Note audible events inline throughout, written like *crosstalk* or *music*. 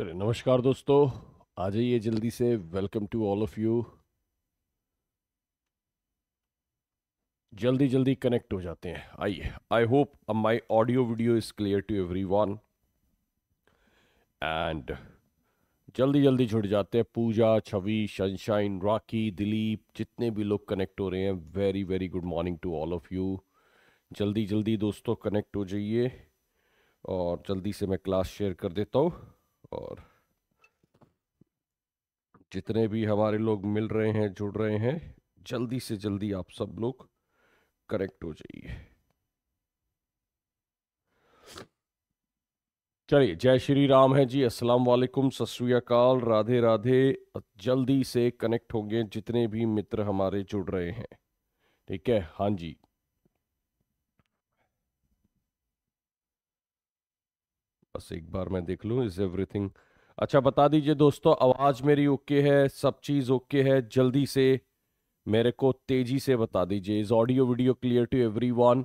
चलिए नमस्कार दोस्तों आ जाइए जल्दी से welcome to all of you जल्दी जल्दी कनेक्ट हो जाते हैं आइए आई होप अब my audio video is clear to everyone and जल्दी जल्दी जुड़ जाते हैं पूजा छवि सनशाइन राखी दिलीप जितने भी लोग कनेक्ट हो रहे हैं very very good morning to all of you जल्दी जल्दी दोस्तों कनेक्ट हो जाइए और जल्दी से मैं क्लास शेयर कर देता हूँ और जितने भी हमारे लोग मिल रहे हैं जुड़ रहे हैं जल्दी से जल्दी आप सब लोग कनेक्ट हो जाइए चलिए जय श्री राम है जी अस्सलाम वालेकुम सस्वीकाल राधे राधे जल्दी से कनेक्ट होंगे जितने भी मित्र हमारे जुड़ रहे हैं ठीक है हाँ जी बस एक बार मैं देख लूँ इज एवरीथिंग अच्छा बता दीजिए दोस्तों आवाज़ मेरी ओके है सब चीज़ ओके है जल्दी से मेरे को तेज़ी से बता दीजिए is audio video clear to everyone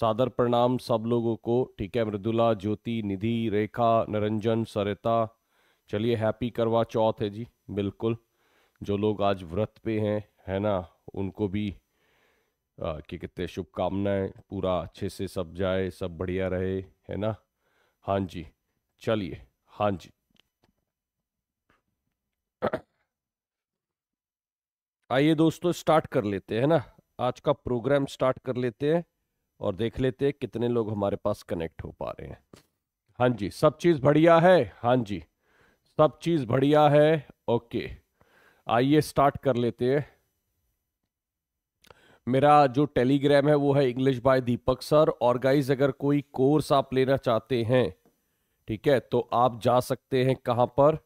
सादर प्रणाम सब लोगों को ठीक है मृदुला ज्योति निधि रेखा निरंजन सरिता चलिए हैप्पी करवा चौथ है जी बिल्कुल जो लोग आज व्रत पे हैं है ना उनको भी क्या कहते हैं शुभकामनाएं पूरा अच्छे से सब जाए सब बढ़िया रहे है ना हाँ जी चलिए हाँ जी आइए दोस्तों स्टार्ट कर लेते हैं ना आज का प्रोग्राम स्टार्ट कर लेते हैं और देख लेते हैं कितने लोग हमारे पास कनेक्ट हो पा रहे हैं हाँ जी सब चीज़ बढ़िया है हाँ जी सब चीज़ बढ़िया है ओके आइए स्टार्ट कर लेते हैं मेरा जो टेलीग्राम है वो है इंग्लिश बाय दीपक सर और गाइज अगर कोई कोर्स आप लेना चाहते हैं ठीक है तो आप जा सकते हैं कहाँ पर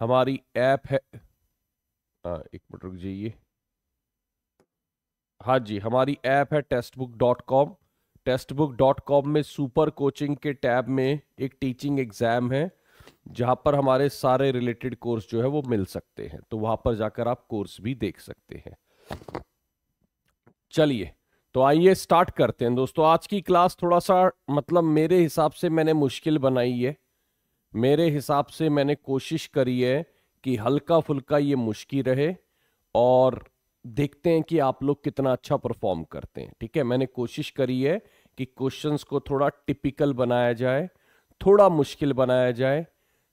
हमारी ऐप है आ, हाँ, एक मिनट रुक जाइए हाँ जी हमारी ऐप है Testbook dot com Testbook dot com में सुपर कोचिंग के टैब में एक टीचिंग एग्ज़ाम है जहाँ पर हमारे सारे रिलेटेड कोर्स जो है वो मिल सकते हैं तो वहाँ पर जाकर आप कोर्स भी देख सकते हैं चलिए तो आइए स्टार्ट करते हैं दोस्तों आज की क्लास थोड़ा सा मतलब मेरे हिसाब से मैंने मुश्किल बनाई है मेरे हिसाब से मैंने कोशिश करी है कि हल्का फुल्का ये मुश्किल रहे और देखते हैं कि आप लोग कितना अच्छा परफॉर्म करते हैं ठीक है मैंने कोशिश करी है कि क्वेश्चंस को थोड़ा टिपिकल बनाया जाए थोड़ा मुश्किल बनाया जाए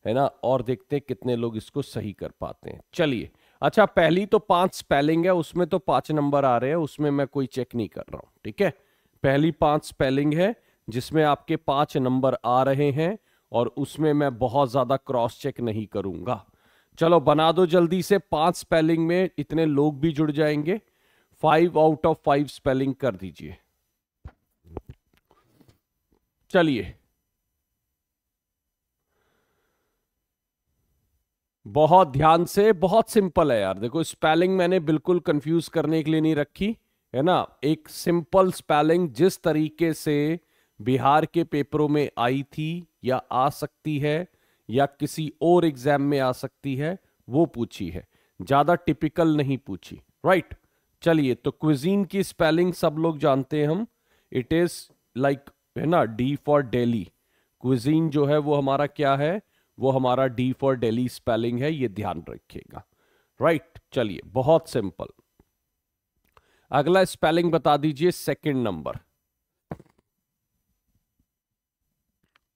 है ना और देखते हैं कितने लोग इसको सही कर पाते हैं चलिए अच्छा पहली तो पांच स्पेलिंग है उसमें तो पांच नंबर आ रहे हैं उसमें मैं कोई चेक नहीं कर रहा हूं ठीक है पहली पांच स्पेलिंग है जिसमें आपके पांच नंबर आ रहे हैं और उसमें मैं बहुत ज्यादा क्रॉस चेक नहीं करूंगा चलो बना दो जल्दी से पांच स्पेलिंग में इतने लोग भी जुड़ जाएंगे five out of five spelling कर दीजिए चलिए बहुत ध्यान से बहुत सिंपल है यार देखो स्पेलिंग मैंने बिल्कुल कंफ्यूज करने के लिए नहीं रखी है ना एक सिंपल स्पेलिंग जिस तरीके से बिहार के पेपरों में आई थी या आ सकती है या किसी और एग्जाम में आ सकती है वो पूछी है ज्यादा टिपिकल नहीं पूछी राइट चलिए तो क्विजीन की स्पेलिंग सब लोग जानते हैं हम इट इज लाइक है ना डी फॉर डेली क्विजीन जो है वो हमारा क्या है वो हमारा डी फॉर डेली स्पेलिंग है ये ध्यान रखिएगा राइट right, चलिए बहुत सिंपल अगला स्पेलिंग बता दीजिए सेकंड नंबर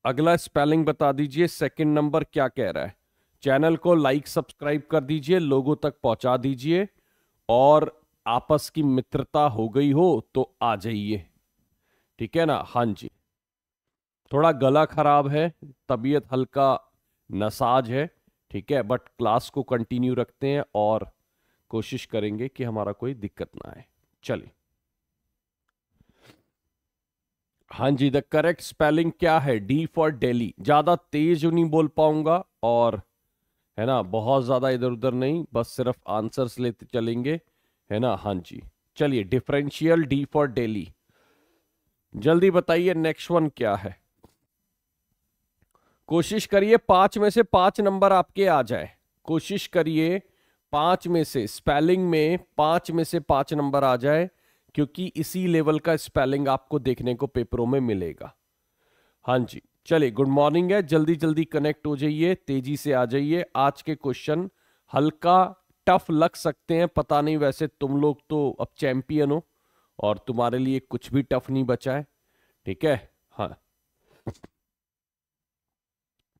अगला स्पेलिंग बता दीजिए सेकंड नंबर क्या कह रहा है चैनल को लाइक सब्सक्राइब कर दीजिए लोगों तक पहुंचा दीजिए और आपस की मित्रता हो गई हो तो आ जाइए ठीक है ना हां जी थोड़ा गला खराब है तबीयत हल्का नसाज है ठीक है बट क्लास को कंटिन्यू रखते हैं और कोशिश करेंगे कि हमारा कोई दिक्कत ना आए चलिए हाँ जी द करेक्ट स्पेलिंग क्या है डी फॉर डेली ज़्यादा तेज नहीं बोल पाऊंगा और है ना बहुत ज़्यादा इधर उधर नहीं बस सिर्फ आंसर्स लेते चलेंगे है ना हाँ जी चलिए डिफरेंशियल डी फॉर डेली जल्दी बताइए नेक्स्ट वन क्या है कोशिश करिए पांच में से पांच नंबर आपके आ जाए कोशिश करिए पांच में से स्पेलिंग में पांच में से पांच नंबर आ जाए क्योंकि इसी लेवल का स्पेलिंग आपको देखने को पेपरों में मिलेगा हाँ जी चलिए गुड मॉर्निंग है जल्दी जल्दी कनेक्ट हो जाइए तेजी से आ जाइए आज के क्वेश्चन हल्का टफ लग सकते हैं पता नहीं वैसे तुम लोग तो अब चैंपियन हो और तुम्हारे लिए कुछ भी टफ नहीं बचा है ठीक है हाँ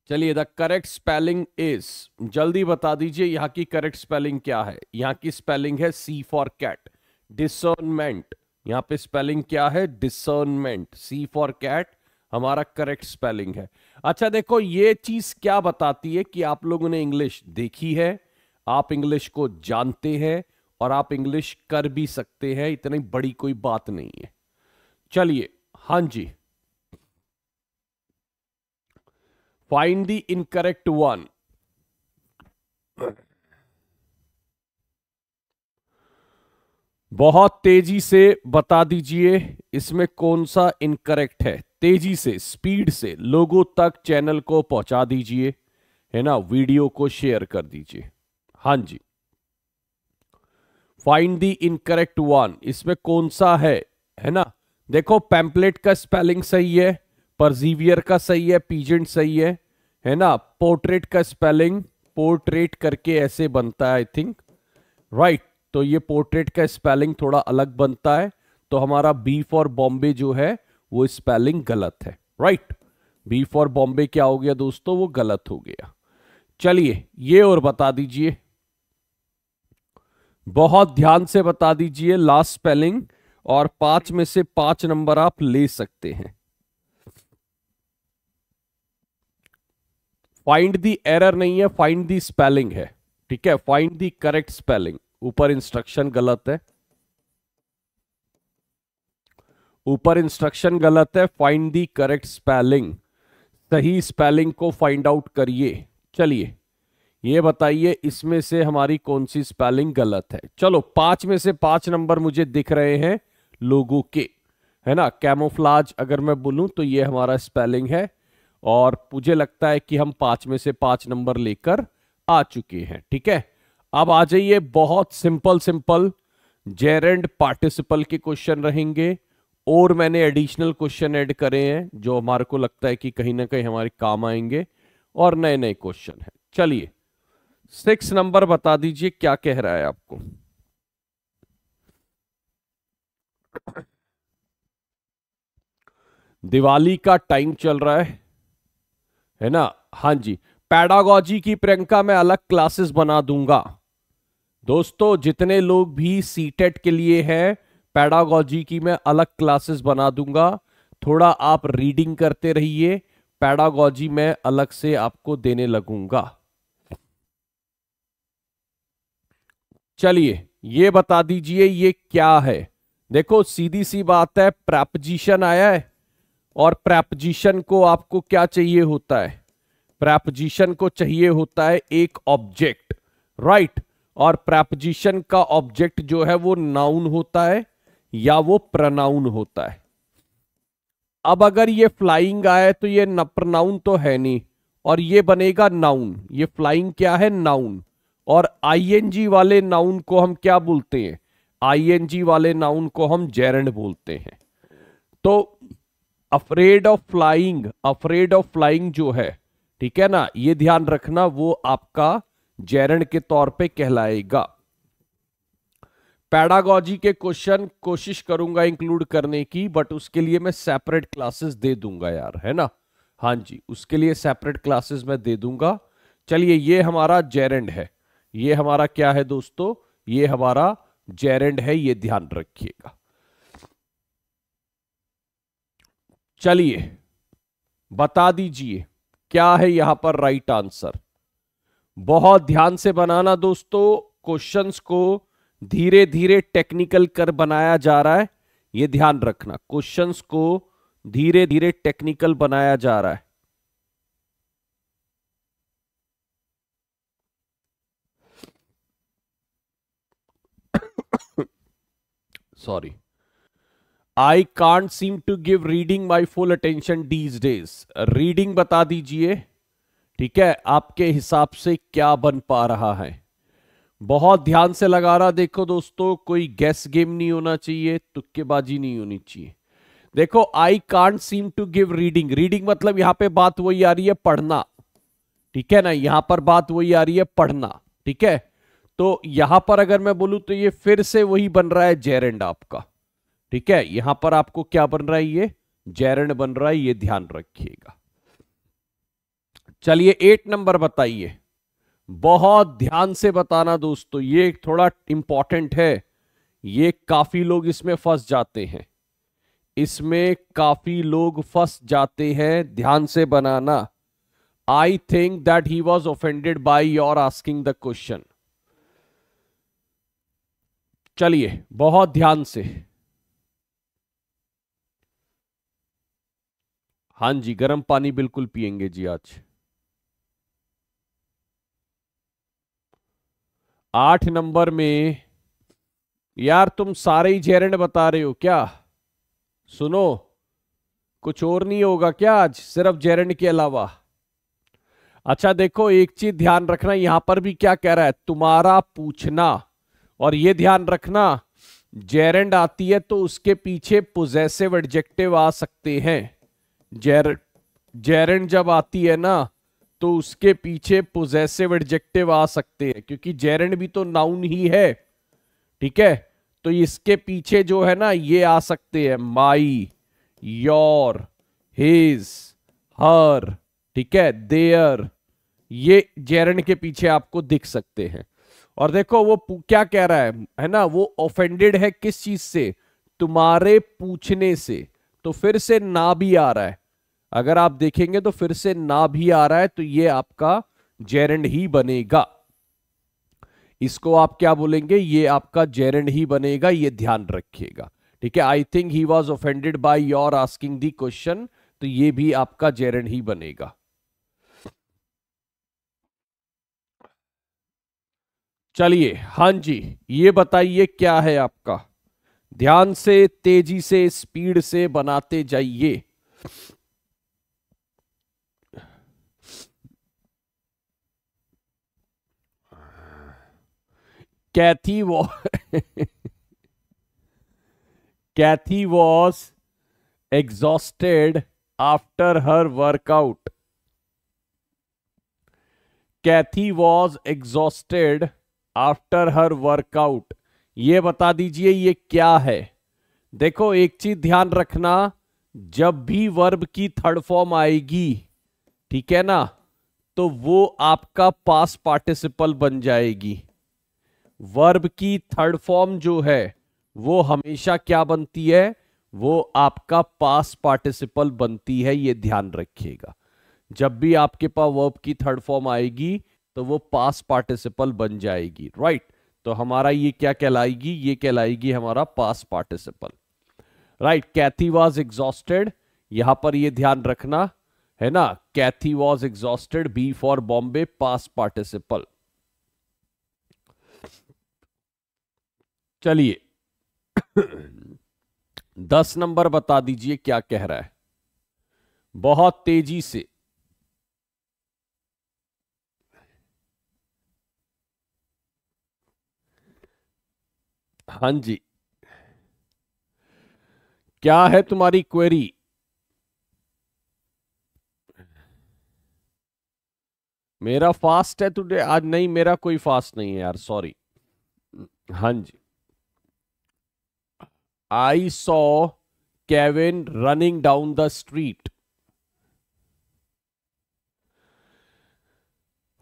चलिए द करेक्ट स्पेलिंग इज जल्दी बता दीजिए यहाँ की करेक्ट स्पेलिंग क्या है यहां की स्पेलिंग है सी फॉर कैट डिसर्नमेंट यहां पे स्पेलिंग क्या है डिसर्नमेंट सी फॉर कैट हमारा करेक्ट स्पेलिंग है अच्छा देखो ये चीज क्या बताती है कि आप लोगों ने इंग्लिश देखी है आप इंग्लिश को जानते हैं और आप इंग्लिश कर भी सकते हैं इतनी बड़ी कोई बात नहीं है चलिए हां जी Find the incorrect one. बहुत तेजी से बता दीजिए इसमें कौन सा इनकरेक्ट है तेजी से स्पीड से लोगों तक चैनल को पहुंचा दीजिए है ना वीडियो को शेयर कर दीजिए हां जी फाइंड दी इनकरेक्ट वन इसमें कौन सा है है ना देखो पैम्पलेट का स्पेलिंग सही है परजीवियर का सही है पीजेंट सही है है ना पोर्ट्रेट का स्पेलिंग पोर्ट्रेट करके ऐसे बनता है आई थिंक राइट तो ये पोर्ट्रेट का स्पेलिंग थोड़ा अलग बनता है तो हमारा बी फॉर बॉम्बे जो है वो स्पेलिंग गलत है राइट बी फॉर बॉम्बे क्या हो गया दोस्तों वो गलत हो गया चलिए ये और बता दीजिए बहुत ध्यान से बता दीजिए लास्ट स्पेलिंग और पांच में से पांच नंबर आप ले सकते हैं फाइंड दी एरर नहीं है फाइंड दी स्पेलिंग है ठीक है फाइंड दी करेक्ट स्पेलिंग ऊपर इंस्ट्रक्शन गलत है ऊपर इंस्ट्रक्शन गलत है फाइंड दी करेक्ट स्पेलिंग सही स्पेलिंग को फाइंड आउट करिए चलिए ये बताइए इसमें से हमारी कौन सी स्पेलिंग गलत है चलो पांच में से पांच नंबर मुझे दिख रहे हैं लोगों के है ना कैमोफ्लाज अगर मैं बोलूं तो ये हमारा स्पेलिंग है और मुझे लगता है कि हम पांच में से पांच नंबर लेकर आ चुके हैं ठीक है अब आ जाइए बहुत सिंपल सिंपल जेरेंड पार्टिसिपल के क्वेश्चन रहेंगे और मैंने एडिशनल क्वेश्चन ऐड करे हैं जो हमारे को लगता है कि कहीं ना कहीं हमारे काम आएंगे और नए नए क्वेश्चन है चलिए सिक्स नंबर बता दीजिए क्या कह रहा है आपको दिवाली का टाइम चल रहा है है ना हाँ जी पैडागोजी की प्रियंका मैं अलग क्लासेस बना दूंगा दोस्तों जितने लोग भी सीटेट e के लिए हैं पैडागोजी की मैं अलग क्लासेस बना दूंगा थोड़ा आप रीडिंग करते रहिए पैडागोजी मैं अलग से आपको देने लगूंगा चलिए ये बता दीजिए ये क्या है देखो सीधी सी बात है प्रपोजिशन आया है और प्रेपोजिशन को आपको क्या चाहिए होता है प्रेपोजिशन को चाहिए होता है एक ऑब्जेक्ट राइट right? और प्रेपोजिशन का ऑब्जेक्ट जो है वो नाउन होता है या वो प्रनाउन होता है अब अगर ये फ्लाइंग आए तो ये प्रनाउन तो है नहीं और ये बनेगा नाउन ये फ्लाइंग क्या है नाउन और आईएनजी वाले नाउन को हम क्या बोलते हैं आईएनजी वाले नाउन को हम जेरेंड बोलते हैं तो afraid of flying afraid of flying जो है ठीक है ना ये ध्यान रखना वो आपका जैरण के तौर पे कहलाएगा पैडागोजी के क्वेश्चन कोशिश करूंगा इंक्लूड करने की बट उसके लिए मैं सेपरेट क्लासेस दे दूंगा यार है ना हाँ जी उसके लिए सेपरेट क्लासेस मैं दे दूंगा चलिए ये हमारा जेरेंड है ये हमारा क्या है दोस्तों ये हमारा जेरेंड है ये ध्यान रखिएगा चलिए बता दीजिए क्या है यहां पर राइट आंसर बहुत ध्यान से बनाना दोस्तों क्वेश्चंस को धीरे धीरे टेक्निकल कर बनाया जा रहा है ये ध्यान रखना क्वेश्चंस को धीरे धीरे टेक्निकल बनाया जा रहा है sorry *coughs* I can't seem to give reading my full attention these days reading बता दीजिए ठीक है आपके हिसाब से क्या बन पा रहा है बहुत ध्यान से लगा रहा देखो दोस्तों कोई गैस गेम नहीं होना चाहिए तुक्केबाजी नहीं होनी चाहिए देखो I can't seem to give reading reading मतलब यहां पे बात वही आ रही है पढ़ना ठीक है ना यहां पर बात वही आ रही है पढ़ना ठीक है तो यहां पर अगर मैं बोलूं तो ये फिर से वही बन रहा है जेरेंड आपका ठीक है यहां पर आपको क्या बन रहा है ये जैरण बन रहा है ये ध्यान रखिएगा चलिए एट नंबर बताइए बहुत ध्यान से बताना दोस्तों ये थोड़ा इंपॉर्टेंट है ये काफी लोग इसमें फंस जाते हैं इसमें काफी लोग फंस जाते हैं ध्यान से बनाना I think that he was offended by your asking the question चलिए बहुत ध्यान से हाँ जी गर्म पानी बिल्कुल पियेंगे जी आज आठ नंबर में यार तुम सारे ही जेरेंड बता रहे हो क्या सुनो कुछ और नहीं होगा क्या आज सिर्फ जेरेंड के अलावा अच्छा देखो एक चीज ध्यान रखना यहां पर भी क्या कह रहा है तुम्हारा पूछना और ये ध्यान रखना जेरेंड आती है तो उसके पीछे पोजेसिव एडजेक्टिव आ सकते हैं जेर जेरन जब आती है ना तो उसके पीछे पोजेसिव एडजेक्टिव आ सकते हैं क्योंकि जेरन भी तो नाउन ही है ठीक है तो इसके पीछे जो है ना ये आ सकते हैं माई योर हिज हर ठीक है देयर ये जेरन के पीछे आपको दिख सकते हैं और देखो वो क्या कह रहा है है ना वो ऑफेंडेड है किस चीज से तुम्हारे पूछने से तो फिर से ना भी आ रहा है अगर आप देखेंगे तो फिर से ना भी आ रहा है तो ये आपका जेरेंड ही बनेगा इसको आप क्या बोलेंगे ये आपका जेरेंड ही बनेगा ये ध्यान रखिएगा ठीक है I think he was offended by your asking the question तो ये भी आपका जेरेंड ही बनेगा चलिए हां जी ये बताइए क्या है आपका ध्यान से तेजी से स्पीड से बनाते जाइए Kathy was Kathy was exhausted after her workout. Kathy was exhausted after her workout ये बता दीजिए ये क्या है देखो एक चीज ध्यान रखना जब भी वर्ब की थर्ड फॉर्म आएगी ठीक है ना तो वो आपका पास पार्टिसिपल बन जाएगी वर्ब की थर्ड फॉर्म जो है वो हमेशा क्या बनती है वो आपका पास पार्टिसिपल बनती है ये ध्यान रखिएगा जब भी आपके पास वर्ब की थर्ड फॉर्म आएगी तो वो पास पार्टिसिपल बन जाएगी राइट तो हमारा ये क्या कहलाएगी ये कहलाएगी हमारा past participle right Kathy was exhausted यहां पर ये ध्यान रखना है ना Kathy was exhausted B for Bombay past participle चलिए दस नंबर बता दीजिए क्या कह रहा है बहुत तेजी से हाँ जी क्या है तुम्हारी क्वेरी मेरा फास्ट है टुडे आज नहीं मेरा कोई फास्ट नहीं है यार सॉरी हां जी I saw Kevin running down the street.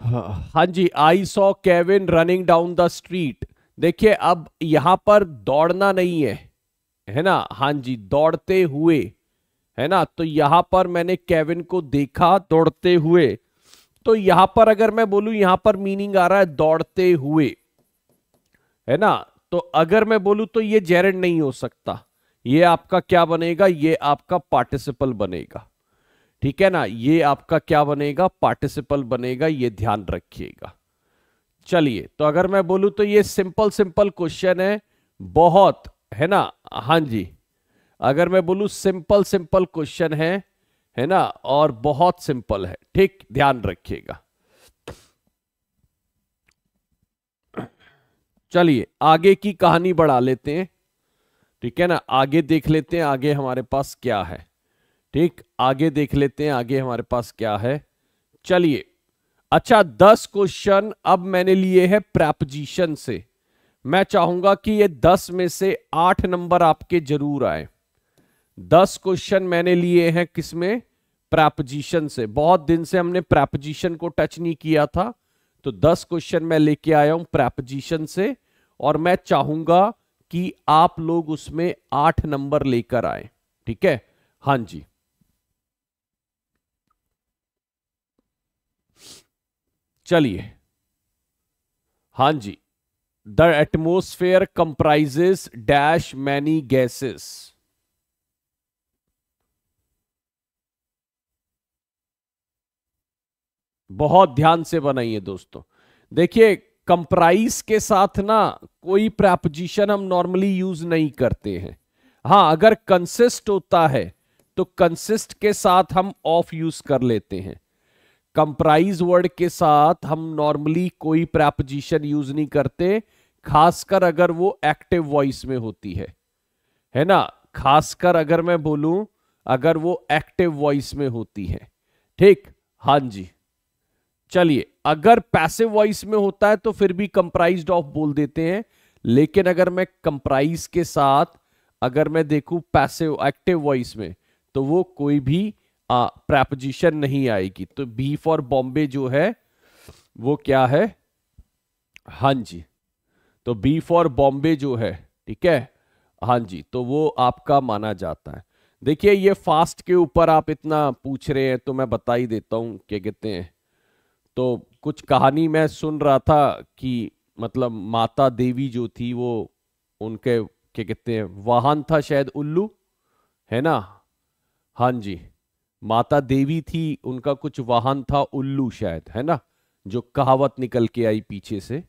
हाँ जी I saw Kevin running down the street देखिए अब यहां पर दौड़ना नहीं है है ना हाँ जी दौड़ते हुए है ना तो यहां पर मैंने केविन को देखा दौड़ते हुए तो यहां पर अगर मैं बोलू यहां पर मीनिंग आ रहा है दौड़ते हुए है ना तो अगर मैं बोलूं तो ये जेरेड नहीं हो सकता ये आपका क्या बनेगा ये आपका पार्टिसिपल बनेगा ठीक है ना ये आपका क्या बनेगा पार्टिसिपल बनेगा ये ध्यान रखिएगा चलिए तो अगर मैं बोलूं तो ये सिंपल सिंपल क्वेश्चन है बहुत है ना हाँ जी अगर मैं बोलूं सिंपल सिंपल क्वेश्चन है है ना और बहुत सिंपल है ठीक ध्यान रखिएगा चलिए आगे की कहानी बढ़ा लेते हैं ठीक है ना आगे देख लेते हैं आगे हमारे पास क्या है ठीक आगे देख लेते हैं आगे हमारे पास क्या है चलिए अच्छा दस क्वेश्चन अब मैंने लिए हैं प्रैपोजिशन से मैं चाहूंगा कि ये दस में से आठ नंबर आपके जरूर आए दस क्वेश्चन मैंने लिए हैं किसमें प्रैपोजिशन से बहुत दिन से हमने प्रैपोजिशन को टच नहीं किया था तो दस क्वेश्चन मैं लेके आया हूं प्रेपोजिशन से और मैं चाहूंगा कि आप लोग उसमें आठ नंबर लेकर आए ठीक है हाँ जी चलिए हां जी the atmosphere comprises dash many gases बहुत ध्यान से बनाइए दोस्तों देखिए कंप्राइज के साथ ना कोई प्रापोजिशन हम नॉर्मली यूज नहीं करते हैं हाँ अगर कंसिस्ट होता है तो कंसिस्ट के साथ हम ऑफ यूज कर लेते हैं कंप्राइज वर्ड के साथ हम नॉर्मली कोई प्रापोजिशन यूज नहीं करते खासकर अगर वो एक्टिव वॉइस में होती है है ना खासकर अगर मैं बोलूं अगर वो एक्टिव वॉइस में होती है ठीक हाँ जी चलिए अगर पैसिव वॉइस में होता है तो फिर भी कंप्राइज ऑफ बोल देते हैं लेकिन अगर मैं कंप्राइज के साथ अगर मैं देखू पैसिव एक्टिव वॉइस में तो वो कोई भी प्रेपोजिशन नहीं आएगी तो बी फॉर बॉम्बे जो है वो क्या है हां जी तो बी फॉर बॉम्बे जो है ठीक है हाँ जी तो वो आपका माना जाता है देखिए ये फास्ट के ऊपर आप इतना पूछ रहे हैं तो मैं बता ही देता हूं क्या कहते हैं तो कुछ कहानी मैं सुन रहा था कि मतलब माता देवी जो थी वो उनके क्या कहते हैं वाहन था शायद उल्लू है ना हाँ जी माता देवी थी उनका कुछ वाहन था उल्लू शायद है ना जो कहावत निकल के आई पीछे से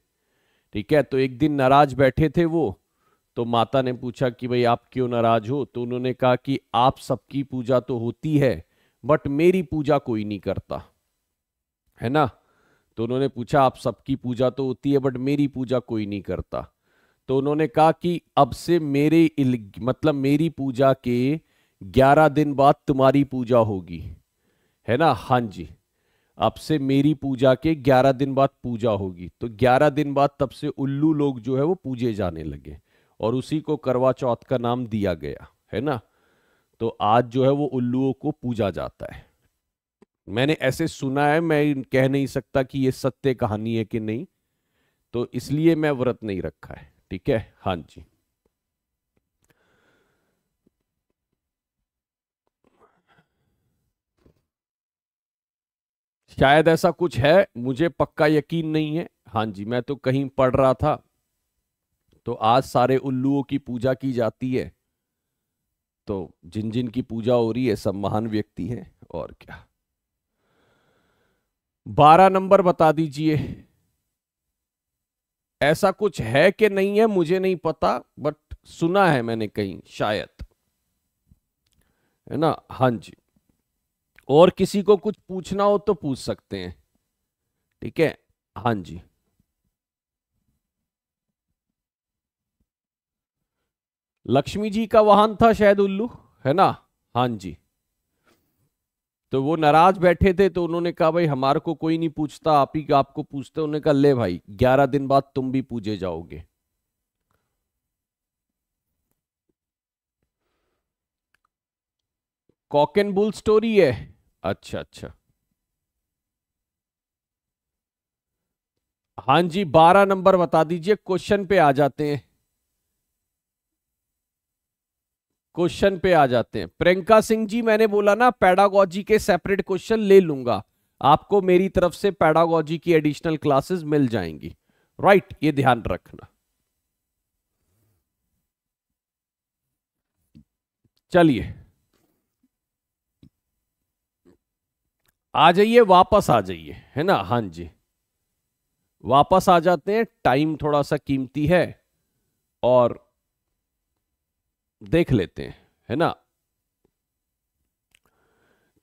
ठीक है तो एक दिन नाराज बैठे थे वो तो माता ने पूछा कि भाई आप क्यों नाराज हो तो उन्होंने कहा कि आप सबकी पूजा तो होती है बट मेरी पूजा कोई नहीं करता है ना तो उन्होंने पूछा आप सबकी पूजा तो होती है बट मेरी पूजा कोई नहीं करता तो उन्होंने कहा कि अब से मेरे मतलब मेरी पूजा के ग्यारह दिन बाद तुम्हारी पूजा होगी है ना हाँ जी अब से मेरी पूजा के ग्यारह दिन बाद पूजा होगी तो ग्यारह दिन बाद तब से उल्लू लोग जो है वो पूजे जाने लगे और उसी को करवा चौथ का नाम दिया गया है ना तो आज जो है वो उल्लुओं को पूजा जाता है मैंने ऐसे सुना है मैं कह नहीं सकता कि ये सत्य कहानी है कि नहीं तो इसलिए मैं व्रत नहीं रखा है ठीक है हाँ जी शायद ऐसा कुछ है मुझे पक्का यकीन नहीं है हाँ जी मैं तो कहीं पढ़ रहा था तो आज सारे उल्लुओं की पूजा की जाती है तो जिन जिन की पूजा हो रही है सब महान व्यक्ति हैं और क्या बारह नंबर बता दीजिए ऐसा कुछ है कि नहीं है मुझे नहीं पता बट सुना है मैंने कहीं शायद है ना हां जी और किसी को कुछ पूछना हो तो पूछ सकते हैं ठीक है हां जी लक्ष्मी जी का वाहन था शायद उल्लू है ना हां जी तो वो नाराज बैठे थे तो उन्होंने कहा भाई हमारे को कोई नहीं पूछता आप ही आपको पूछते उन्होंने कहा ले भाई ग्यारह दिन बाद तुम भी पूजे जाओगे कॉक एंड बुल स्टोरी है अच्छा अच्छा हां जी बारह नंबर बता दीजिए क्वेश्चन पे आ जाते हैं क्वेश्चन पे आ जाते हैं प्रियंका सिंह जी मैंने बोला ना पैडागोजी के सेपरेट क्वेश्चन ले लूंगा आपको मेरी तरफ से पैडागोजी की एडिशनल क्लासेस मिल जाएंगी राइट ये ध्यान रखना चलिए आ जाइए वापस आ जाइए है ना हां जी वापस आ जाते हैं टाइम थोड़ा सा कीमती है और देख लेते हैं है ना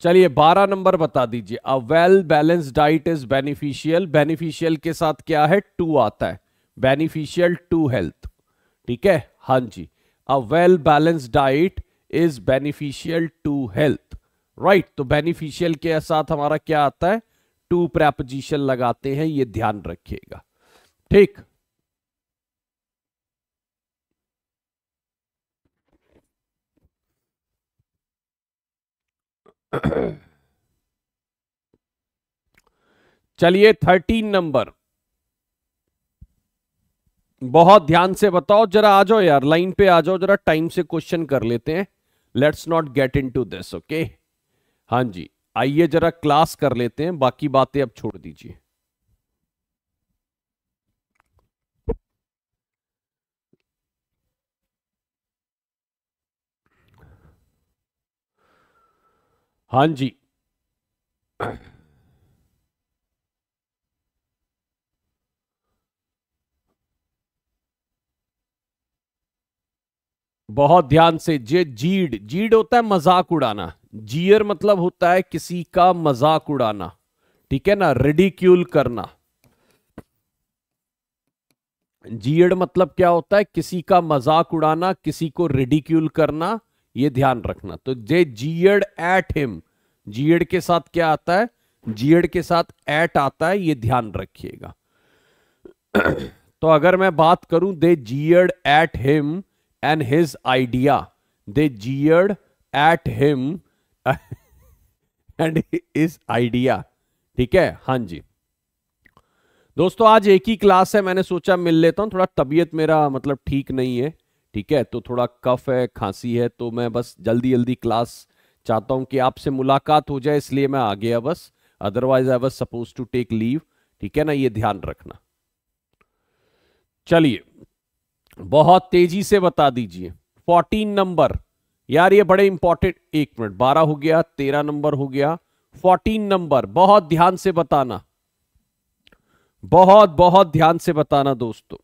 चलिए बारह नंबर बता दीजिए a well balance diet is beneficial beneficial के साथ क्या है टू आता है बेनिफिशियल टू हेल्थ ठीक है हां जी a well balance diet is beneficial to health right तो बेनिफिशियल के साथ हमारा क्या आता है टू प्रेपोजिशन लगाते हैं ये ध्यान रखिएगा ठीक *clears throat* चलिए थर्टीन नंबर बहुत ध्यान से बताओ जरा आ जाओ यार लाइन पे आ जाओ जरा टाइम से क्वेश्चन कर लेते हैं let's not get into this okay हाँ जी आइए जरा क्लास कर लेते हैं बाकी बातें अब छोड़ दीजिए हाँ जी बहुत ध्यान से जे जीड जीड होता है मजाक उड़ाना जीयर मतलब होता है किसी का मजाक उड़ाना ठीक है ना रेडिक्यूल करना जीड मतलब क्या होता है किसी का मजाक उड़ाना किसी को रेडिक्यूल करना ये ध्यान रखना तो जे जीएड एट हिम जीएड के साथ क्या आता है जीएड के साथ एट आता है ये ध्यान रखिएगा तो अगर मैं बात करूं they jeered at him and his idea they jeered at him and his idea ठीक है हाँ जी दोस्तों आज एक ही क्लास है मैंने सोचा मिल लेता हूं थोड़ा तबीयत मेरा मतलब ठीक नहीं है ठीक है तो थोड़ा कफ है खांसी है तो मैं बस जल्दी जल्दी क्लास चाहता हूँ कि आपसे मुलाकात हो जाए इसलिए मैं आ गया बस otherwise I was suppose to take leave ठीक है ना ये ध्यान रखना चलिए बहुत तेजी से बता दीजिए फोर्टीन नंबर यार ये बड़े इंपॉर्टेंट एक मिनट बारह हो गया तेरह नंबर हो गया फोर्टीन नंबर बहुत ध्यान से बताना बहुत बहुत ध्यान से बताना दोस्तों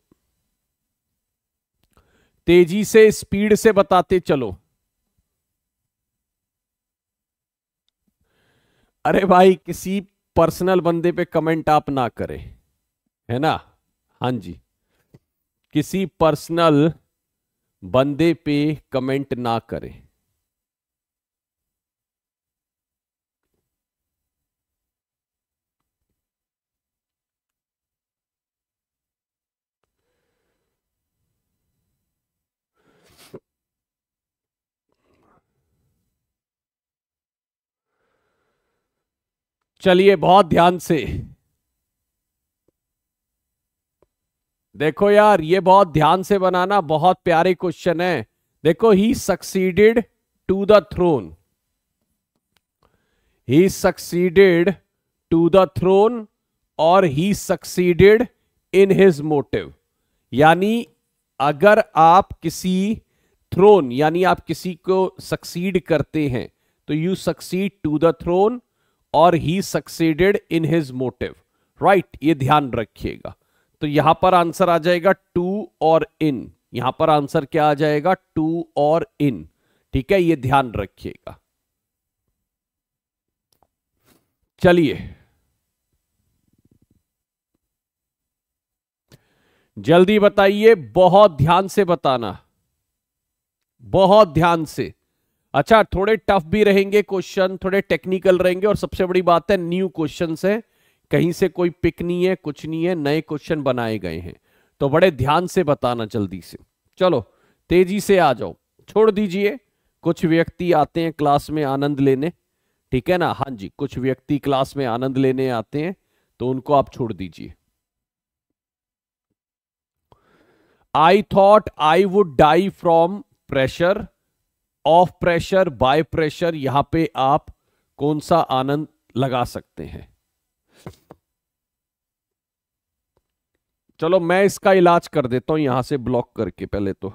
तेजी से स्पीड से बताते चलो अरे भाई किसी पर्सनल बंदे पे कमेंट आप ना करें है ना हां जी किसी पर्सनल बंदे पे कमेंट ना करें चलिए बहुत ध्यान से देखो यार ये बहुत ध्यान से बनाना बहुत प्यारे क्वेश्चन है देखो he succeeded to the throne he succeeded to the throne और he succeeded in his motive यानी अगर आप किसी थ्रोन यानी आप किसी को सक्सीड करते हैं तो you succeed to the throne और he succeeded in his motive right ये ध्यान रखिएगा तो यहां पर आंसर आ जाएगा टू और इन यहां पर आंसर क्या आ जाएगा टू और इन ठीक है ये ध्यान रखिएगा चलिए जल्दी बताइए बहुत ध्यान से बताना बहुत ध्यान से अच्छा थोड़े टफ भी रहेंगे क्वेश्चन थोड़े टेक्निकल रहेंगे और सबसे बड़ी बात है न्यू क्वेश्चन है कहीं से कोई पिक नहीं है कुछ नहीं है नए क्वेश्चन बनाए गए हैं तो बड़े ध्यान से बताना जल्दी से चलो तेजी से आ जाओ छोड़ दीजिए कुछ व्यक्ति आते हैं क्लास में आनंद लेने ठीक है ना हाँ जी कुछ व्यक्ति क्लास में आनंद लेने आते हैं तो उनको आप छोड़ दीजिए I thought I would die from pressure of pressure by pressure यहां पे आप कौन सा आनंद लगा सकते हैं चलो मैं इसका इलाज कर देता हूं यहां से ब्लॉक करके पहले तो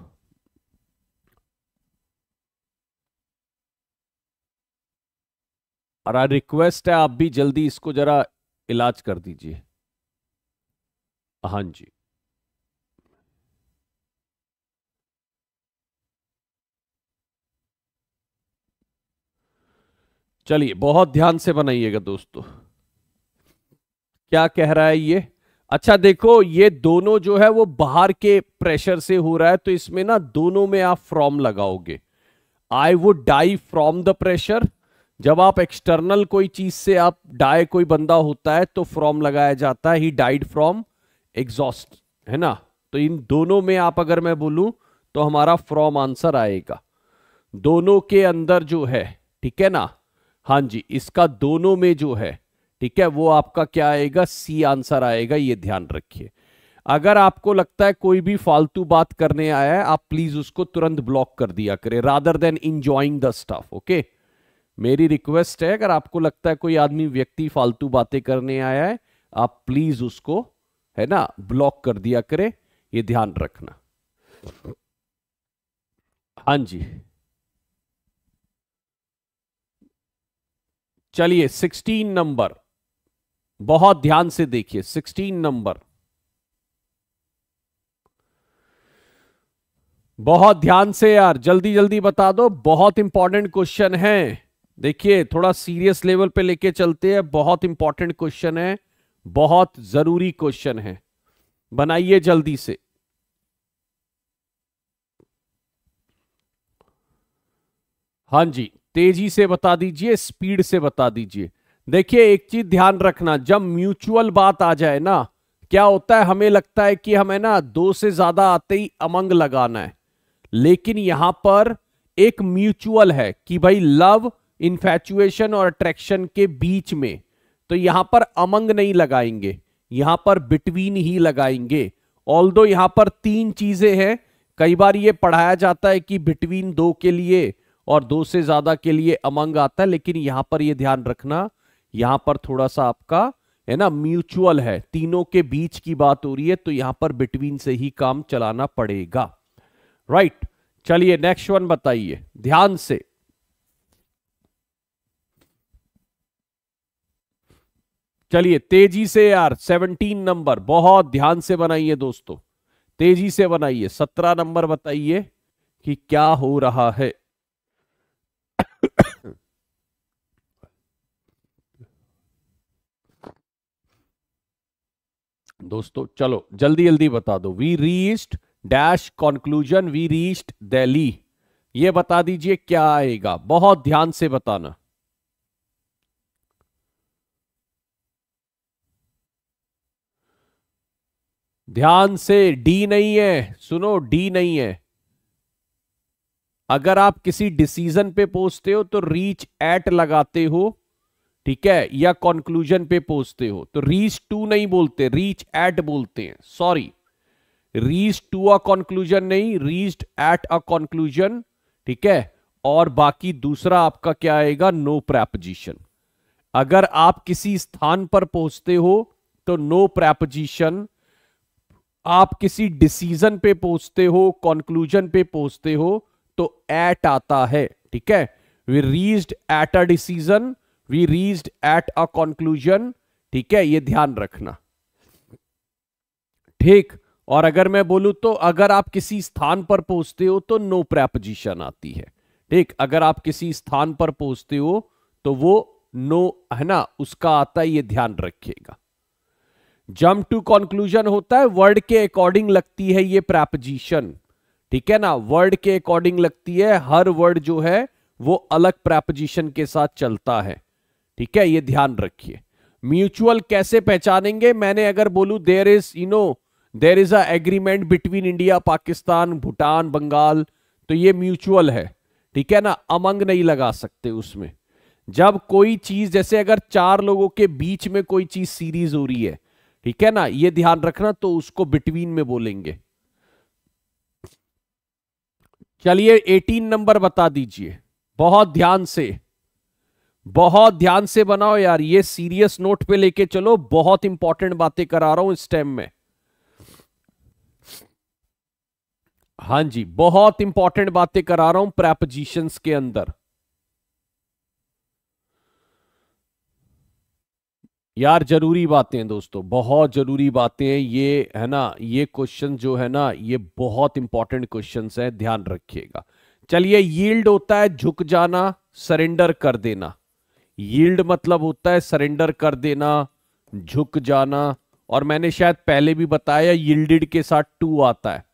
और रिक्वेस्ट है आप भी जल्दी इसको जरा इलाज कर दीजिए हाँ जी चलिए बहुत ध्यान से बनाइएगा दोस्तों क्या कह रहा है ये अच्छा देखो ये दोनों जो है वो बाहर के प्रेशर से हो रहा है तो इसमें ना दोनों में आप फ्रॉम लगाओगे I would die from the pressure जब आप एक्सटर्नल कोई चीज से आप डाय कोई बंदा होता है तो फ्रॉम लगाया जाता है ही डाइड फ्रॉम एग्जॉस्ट है ना तो इन दोनों में आप अगर मैं बोलूं तो हमारा फ्रॉम आंसर आएगा दोनों के अंदर जो है ठीक है ना हाँ जी इसका दोनों में जो है ठीक है वो आपका क्या आएगा सी आंसर आएगा ये ध्यान रखिए अगर आपको लगता है कोई भी फालतू बात करने आया है आप प्लीज उसको तुरंत ब्लॉक कर दिया करें rather than enjoying the staff okay मेरी रिक्वेस्ट है अगर आपको लगता है कोई आदमी व्यक्ति फालतू बातें करने आया है आप प्लीज उसको है ना ब्लॉक कर दिया करें ये ध्यान रखना हाँ जी चलिए सिक्सटीन नंबर बहुत ध्यान से देखिए सिक्सटीन नंबर बहुत ध्यान से यार जल्दी जल्दी बता दो बहुत इंपॉर्टेंट क्वेश्चन है देखिए थोड़ा सीरियस लेवल पे लेके चलते हैं बहुत इंपॉर्टेंट क्वेश्चन है बहुत जरूरी क्वेश्चन है बनाइए जल्दी से हाँ जी तेजी से बता दीजिए स्पीड से बता दीजिए देखिए एक चीज ध्यान रखना जब म्यूचुअल बात आ जाए ना क्या होता है हमें लगता है कि हमें ना दो से ज्यादा आते ही अमंग लगाना है लेकिन यहां पर एक म्यूचुअल है कि भाई लव इन्फेचुएशन और अट्रैक्शन के बीच में तो यहां पर अमंग नहीं लगाएंगे यहां पर बिटवीन ही लगाएंगे ऑल दो यहां पर तीन चीजें हैं कई बार ये पढ़ाया जाता है कि बिटवीन दो के लिए और दो से ज्यादा के लिए अमंग आता है लेकिन यहां पर यह ध्यान रखना यहां पर थोड़ा सा आपका है ना म्यूचुअल है तीनों के बीच की बात हो रही है तो यहां पर बिटवीन से ही काम चलाना पड़ेगा राइट चलिए नेक्स्ट वन बताइए ध्यान से चलिए तेजी से यार सेवनटीन नंबर बहुत ध्यान से बनाइए दोस्तों तेजी से बनाइए सत्रह नंबर बताइए कि क्या हो रहा है दोस्तों चलो जल्दी जल्दी बता दो we reached dash conclusion we reached दिल्ली ये बता दीजिए क्या आएगा बहुत ध्यान से बताना ध्यान से डी नहीं है सुनो डी नहीं है अगर आप किसी डिसीजन पे पहुंचते हो तो रीच एट लगाते हो ठीक है या कॉन्क्लूजन पे पहुंचते हो तो रीच टू नहीं बोलते रीच एट बोलते हैं sorry reach to a conclusion नहीं रीच्ड एट अ कॉन्क्लूजन ठीक है और बाकी दूसरा आपका क्या आएगा नो प्रैपोजिशन अगर आप किसी स्थान पर पहुंचते हो तो नो प्रैपोजिशन आप किसी डिसीजन पे पहुंचते हो कॉन्क्लूजन पे पहुंचते हो तो एट आता है ठीक है we reached at a decision we reached at a conclusion ठीक है ये ध्यान रखना ठीक और अगर मैं बोलूं तो अगर आप किसी स्थान पर पहुंचते हो तो नो प्रेपोजिशन आती है ठीक अगर आप किसी स्थान पर पहुंचते हो तो वो नो है ना उसका आता है ये ध्यान रखिएगा जम्प टू कॉन्क्लूजन होता है वर्ड के अकॉर्डिंग लगती है ये प्रेपोजिशन ठीक है ना वर्ड के अकॉर्डिंग लगती है हर वर्ड जो है वो अलग प्रेपोजिशन के साथ चलता है ठीक है ये ध्यान रखिए म्यूचुअल कैसे पहचानेंगे मैंने अगर बोलू there is you know there is a agreement between India Pakistan Bhutan Bengal तो ये म्यूचुअल है ठीक है ना अमंग नहीं लगा सकते उसमें जब कोई चीज जैसे अगर चार लोगों के बीच में कोई चीज सीरीज हो रही है ठीक है ना ये ध्यान रखना तो उसको बिटवीन में बोलेंगे चलिए 18 नंबर बता दीजिए बहुत ध्यान से बहुत ध्यान से बनाओ यार ये सीरियस नोट पे लेके चलो बहुत इंपॉर्टेंट बातें करा रहा हूं इस टाइम में हां जी बहुत इंपॉर्टेंट बातें करा रहा हूं प्रेपोजिशन के अंदर यार जरूरी बातें हैं दोस्तों बहुत जरूरी बातें हैं ये है ना ये क्वेश्चन जो है ना ये बहुत इंपॉर्टेंट क्वेश्चन हैं ध्यान रखिएगा चलिए यील्ड होता है झुक जाना सरेंडर कर देना यील्ड मतलब होता है सरेंडर कर देना झुक जाना और मैंने शायद पहले भी बताया यील्डेड के साथ टू आता है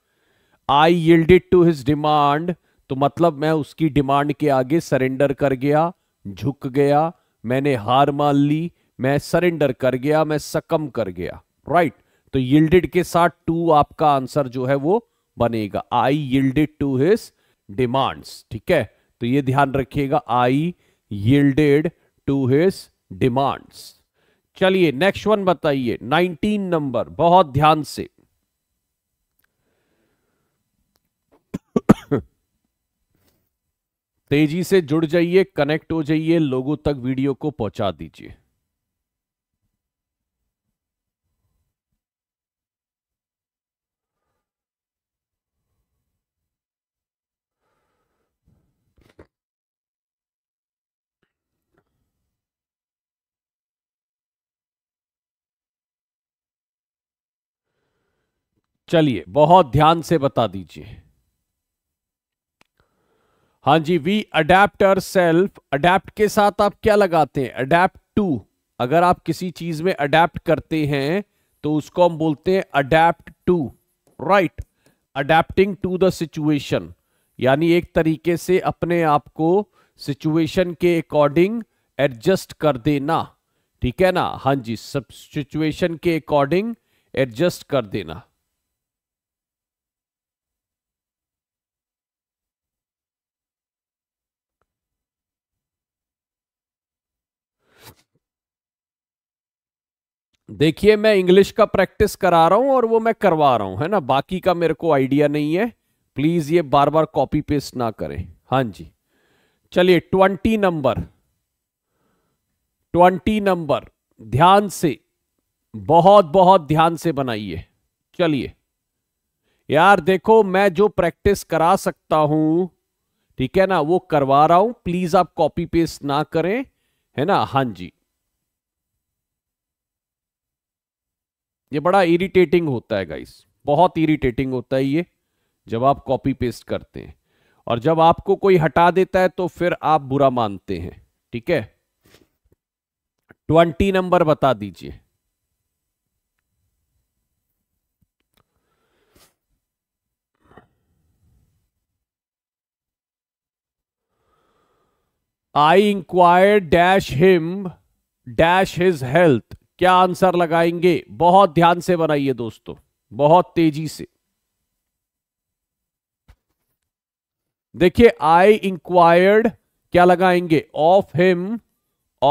I yielded to his demand तो मतलब मैं उसकी डिमांड के आगे सरेंडर कर गया झुक गया मैंने हार मान ली मैं सरेंडर कर गया मैं सकम कर गया राइट right? तो यील्डेड के साथ टू आपका आंसर जो है वो बनेगा I yielded to his demands ठीक है तो ये ध्यान रखिएगा I yielded to his demands चलिए नेक्स्ट वन बताइए 19 नंबर बहुत ध्यान से *coughs* तेजी से जुड़ जाइए कनेक्ट हो जाइए लोगों तक वीडियो को पहुंचा दीजिए चलिए बहुत ध्यान से बता दीजिए हां जी we adapt our self adapt के साथ आप क्या लगाते हैं अडेप्ट टू अगर आप किसी चीज में अडेप्ट करते हैं तो उसको हम बोलते हैं adapt to right adapting to the situation यानी एक तरीके से अपने आप को सिचुएशन के अकॉर्डिंग एडजस्ट कर देना ठीक है ना हां जी सब सिचुएशन के अकॉर्डिंग एडजस्ट कर देना देखिए मैं इंग्लिश का प्रैक्टिस करा रहा हूं और वो मैं करवा रहा हूं है ना बाकी का मेरे को आइडिया नहीं है प्लीज ये बार बार कॉपी पेस्ट ना करें हां जी चलिए ट्वेंटी नंबर ट्वेंटी नंबर ध्यान से बहुत बहुत ध्यान से बनाइए चलिए यार देखो मैं जो प्रैक्टिस करा सकता हूं ठीक है ना वो करवा रहा हूं प्लीज आप कॉपी पेस्ट ना करें है ना हां जी ये बड़ा इरिटेटिंग होता है गाइस बहुत इरिटेटिंग होता है ये जब आप कॉपी पेस्ट करते हैं और जब आपको कोई हटा देता है तो फिर आप बुरा मानते हैं ठीक है ट्वेंटी नंबर बता दीजिए I inquired dash him dash his health क्या आंसर लगाएंगे बहुत ध्यान से बनाइए दोस्तों बहुत तेजी से देखिए आई इंक्वायर्ड क्या लगाएंगे ऑफ हिम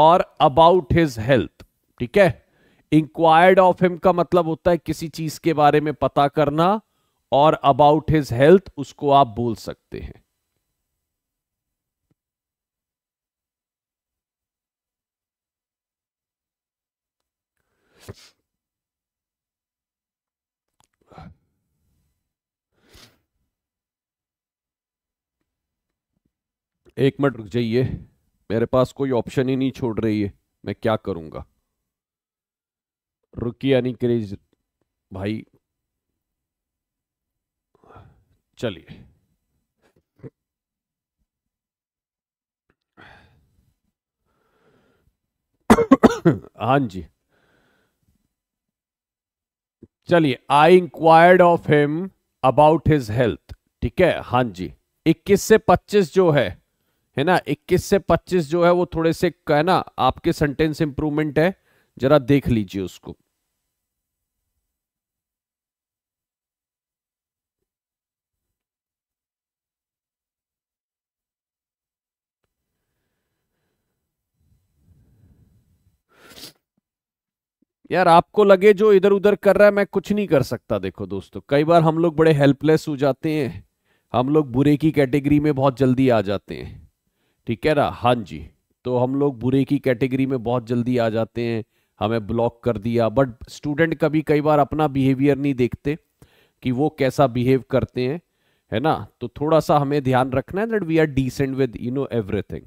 और अबाउट हिज हेल्थ ठीक है इंक्वायर्ड ऑफ हिम का मतलब होता है किसी चीज के बारे में पता करना और अबाउट हिज हेल्थ उसको आप बोल सकते हैं एक मिनट रुक जाइए मेरे पास कोई ऑप्शन ही नहीं छोड़ रही है मैं क्या करूंगा रुकी यानी क्रेज भाई चलिए *coughs* हाँ जी चलिए I inquired of him about his health ठीक है हाँ जी 21 से 25 जो है है ना 21 से 25 जो है वो थोड़े से है ना आपके सेंटेंस इंप्रूवमेंट है जरा देख लीजिए उसको यार आपको लगे जो इधर उधर कर रहा है मैं कुछ नहीं कर सकता देखो दोस्तों कई बार हम लोग बड़े हेल्पलेस हो जाते हैं हम लोग बुरे की कैटेगरी में बहुत जल्दी आ जाते हैं ठीक है ना हाँ जी तो हम लोग बुरे की कैटेगरी में बहुत जल्दी आ जाते हैं हमें ब्लॉक कर दिया बट स्टूडेंट कभी कई बार अपना बिहेवियर नहीं देखते कि वो कैसा बिहेव करते हैं है ना तो थोड़ा सा हमें ध्यान रखना है that we are decent with you know everything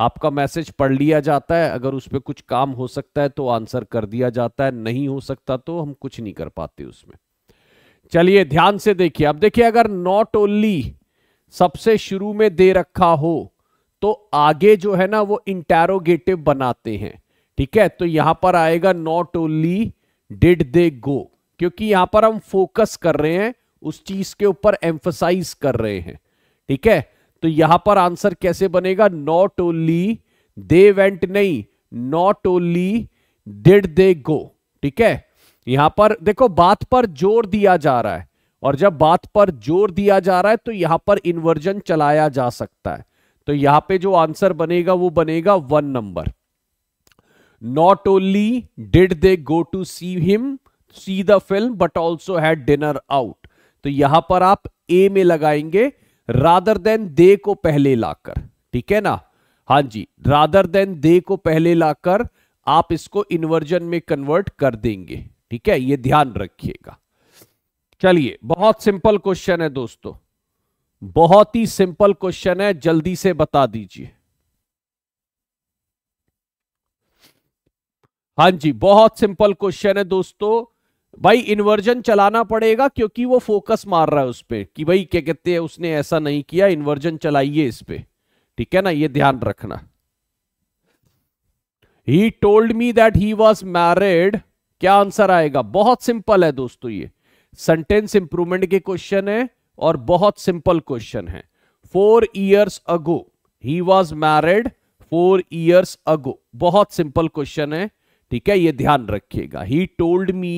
आपका मैसेज पढ़ लिया जाता है अगर उस पर कुछ काम हो सकता है तो आंसर कर दिया जाता है नहीं हो सकता तो हम कुछ नहीं कर पाते उसमें चलिए ध्यान से देखिए अब देखिए अगर नॉट ओनली सबसे शुरू में दे रखा हो तो आगे जो है ना वो इंटेरोगेटिव बनाते हैं ठीक है तो यहां पर आएगा not only did they go क्योंकि यहां पर हम फोकस कर रहे हैं उस चीज के ऊपर एम्फोसाइज कर रहे हैं ठीक है तो यहां पर आंसर कैसे बनेगा नॉट ओनली दे वेंट नहीं not only did they go ठीक है यहां पर देखो बात पर जोर दिया जा रहा है और जब बात पर जोर दिया जा रहा है तो यहां पर इन्वर्जन चलाया जा सकता है तो यहां पे जो आंसर बनेगा वो बनेगा one number not only did they go to see him see the film but also had dinner out तो यहां पर आप ए में लगाएंगे रादर देन दे को पहले लाकर ठीक है ना हाँ जी रादर देन दे को पहले लाकर आप इसको इन्वर्जन में कन्वर्ट कर देंगे ठीक है ये ध्यान रखिएगा चलिए बहुत सिंपल क्वेश्चन है दोस्तों बहुत ही सिंपल क्वेश्चन है जल्दी से बता दीजिए हाँ जी बहुत सिंपल क्वेश्चन है दोस्तों भाई इन्वर्जन चलाना पड़ेगा क्योंकि वो फोकस मार रहा है उस पर कि भाई क्या कहते हैं उसने ऐसा नहीं किया इन्वर्जन चलाइए इस पर ठीक है ना ये ध्यान रखना he told me that he was married क्या आंसर आएगा बहुत सिंपल है दोस्तों ये सेंटेंस इंप्रूवमेंट के क्वेश्चन है और बहुत सिंपल क्वेश्चन है four years ago he was married four years ago बहुत सिंपल क्वेश्चन है ठीक है ये ध्यान रखिएगा he told me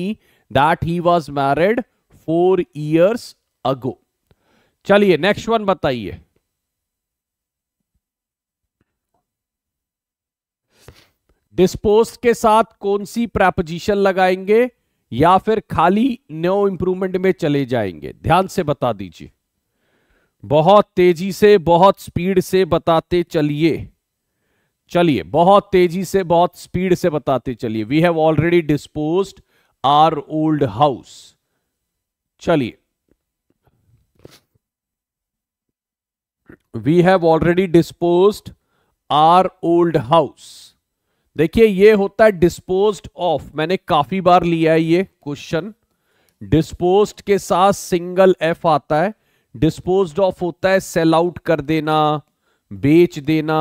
that he was married four years ago चलिए नेक्स्ट वन बताइए डिस्पोज के साथ कौन सी प्रेपोजिशन लगाएंगे या फिर खाली नो इंप्रूवमेंट में चले जाएंगे ध्यान से बता दीजिए बहुत तेजी से बहुत स्पीड से बताते चलिए चलिए बहुत तेजी से बहुत स्पीड से बताते चलिए we have already disposed our old house चलिए we have already dispose our old house देखिए ये होता है डिस्पोज ऑफ मैंने काफी बार लिया है ये क्वेश्चन डिस्पोज के साथ सिंगल एफ आता है डिस्पोज्ड ऑफ होता है सेल आउट कर देना बेच देना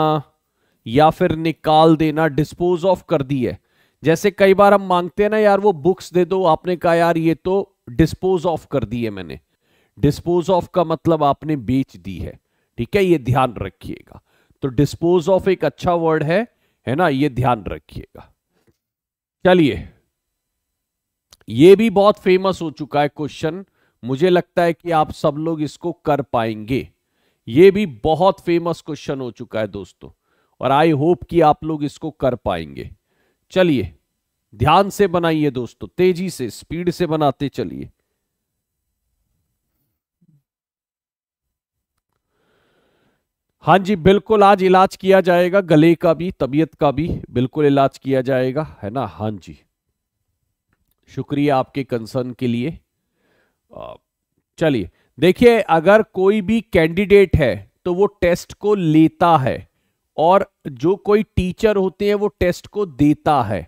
या फिर निकाल देना डिस्पोज ऑफ कर दी है जैसे कई बार हम मांगते हैं ना यार वो बुक्स दे दो आपने कहा यार ये तो डिस्पोज ऑफ कर दी है मैंने डिस्पोज ऑफ का मतलब आपने बेच दी है ठीक है ये ध्यान रखिएगा तो डिस्पोज ऑफ एक अच्छा वर्ड है है ना ये ध्यान रखिएगा चलिए ये भी बहुत फेमस हो चुका है क्वेश्चन मुझे लगता है कि आप सब लोग इसको कर पाएंगे ये भी बहुत फेमस क्वेश्चन हो चुका है दोस्तों और आई होप कि आप लोग इसको कर पाएंगे चलिए ध्यान से बनाइए दोस्तों तेजी से स्पीड से बनाते चलिए हाँ जी बिल्कुल आज इलाज किया जाएगा गले का भी तबीयत का भी बिल्कुल इलाज किया जाएगा है ना हाँ जी शुक्रिया आपके कंसर्न के लिए चलिए देखिए अगर कोई भी कैंडिडेट है तो वो टेस्ट को लेता है और जो कोई टीचर होते हैं वो टेस्ट को देता है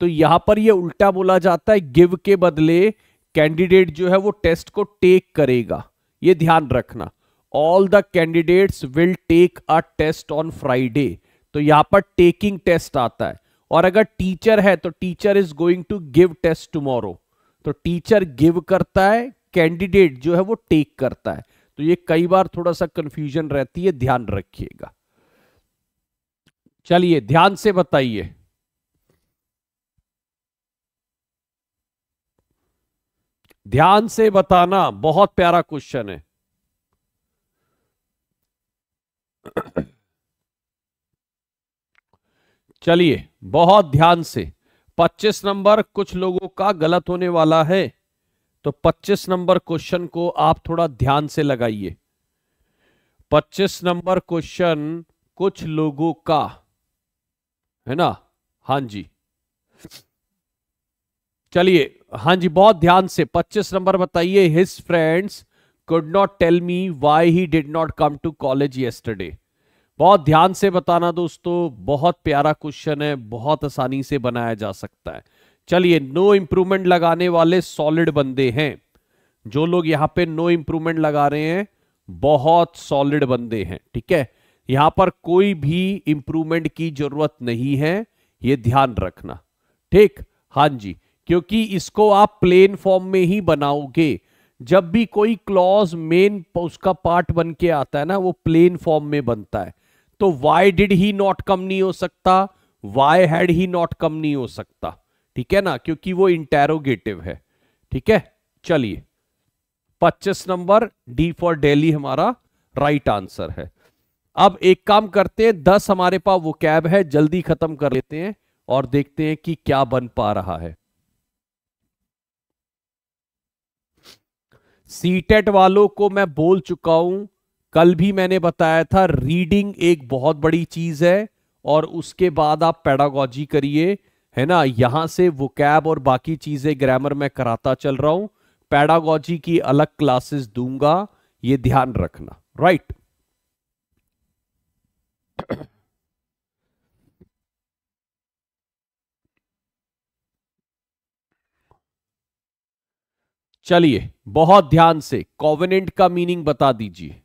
तो यहां पर ये उल्टा बोला जाता है गिव के बदले कैंडिडेट जो है वो टेस्ट को टेक करेगा ये ध्यान रखना all the candidates will take a test on Friday तो यहां पर टेकिंग टेस्ट आता है और अगर टीचर है तो teacher is going to give test tomorrow तो टीचर गिव करता है कैंडिडेट जो है वो टेक करता है तो ये कई बार थोड़ा सा कंफ्यूजन रहती है ध्यान रखिएगा चलिए ध्यान से बताइए ध्यान से बताना बहुत प्यारा क्वेश्चन है चलिए बहुत ध्यान से 25 नंबर कुछ लोगों का गलत होने वाला है तो 25 नंबर क्वेश्चन को आप थोड़ा ध्यान से लगाइए 25 नंबर क्वेश्चन कुछ लोगों का है ना हाँ जी चलिए हाँ जी बहुत ध्यान से 25 नंबर बताइए his friends could not tell me why he did not come to college yesterday बहुत ध्यान से बताना दोस्तों बहुत प्यारा क्वेश्चन है बहुत आसानी से बनाया जा सकता है चलिए नो इंप्रूवमेंट लगाने वाले सॉलिड बंदे हैं जो लोग यहां पे नो इंप्रूवमेंट लगा रहे हैं बहुत सॉलिड बंदे हैं ठीक है यहां पर कोई भी इंप्रूवमेंट की जरूरत नहीं है ये ध्यान रखना ठीक हां जी क्योंकि इसको आप प्लेन फॉर्म में ही बनाओगे जब भी कोई क्लॉज मेन उसका पार्ट बन के आता है ना वो प्लेन फॉर्म में बनता है तो why did he not come नहीं हो सकता why had he not come नहीं हो सकता ठीक है ना क्योंकि वो इंटेरोगेटिव है ठीक है चलिए पच्चीस नंबर डी फॉर डेली हमारा राइट right आंसर है अब एक काम करते हैं दस हमारे पास वो कैब है जल्दी खत्म कर लेते हैं और देखते हैं कि क्या बन पा रहा है सीटेट e वालों को मैं बोल चुका हूं कल भी मैंने बताया था रीडिंग एक बहुत बड़ी चीज है और उसके बाद आप पेडागोजी करिए है ना यहां से वो कैब और बाकी चीजें ग्रामर में कराता चल रहा हूं पेडागोजी की अलग क्लासेस दूंगा ये ध्यान रखना राइट चलिए बहुत ध्यान से कॉवेनेंट का मीनिंग बता दीजिए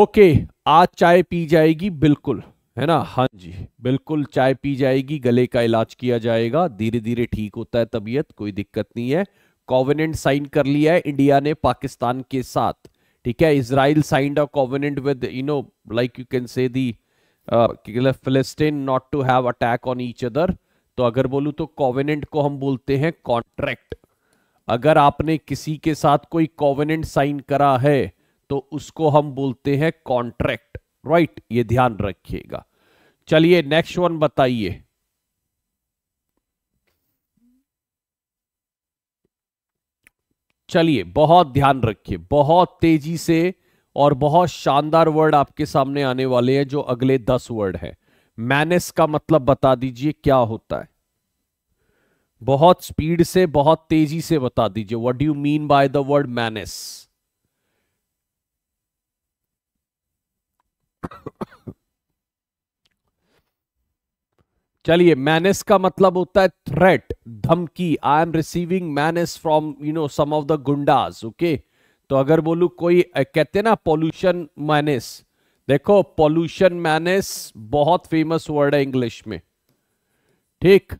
ओके आज चाय पी जाएगी बिल्कुल है ना हाँ जी बिल्कुल चाय पी जाएगी गले का इलाज किया जाएगा धीरे धीरे ठीक होता है तबीयत कोई दिक्कत नहीं है कॉवेनेंट साइन कर लिया है इंडिया ने पाकिस्तान के साथ ठीक है Israel signed a covenant with you know like you can say the Palestine not to have attack on each other तो अगर बोलूँ तो कोवेनेंट को हम बोलते हैं कॉन्ट्रैक्ट अगर आपने किसी के साथ कोई कोवेनेंट साइन करा है तो उसको हम बोलते हैं कॉन्ट्रैक्ट राइट ये ध्यान रखिएगा चलिए नेक्स्ट वन बताइए चलिए बहुत ध्यान रखिए बहुत तेजी से और बहुत शानदार वर्ड आपके सामने आने वाले हैं जो अगले दस वर्ड है मैनेस का मतलब बता दीजिए क्या होता है बहुत स्पीड से बहुत तेजी से बता दीजिए what do you mean by the word menace चलिए मैनेस का मतलब होता है थ्रेट धमकी I am receiving menace from you know some of the goondas okay तो अगर बोलू कोई कहते ना पॉल्यूशन मैनेस देखो पॉल्यूशन मैनेस बहुत फेमस वर्ड है इंग्लिश में ठीक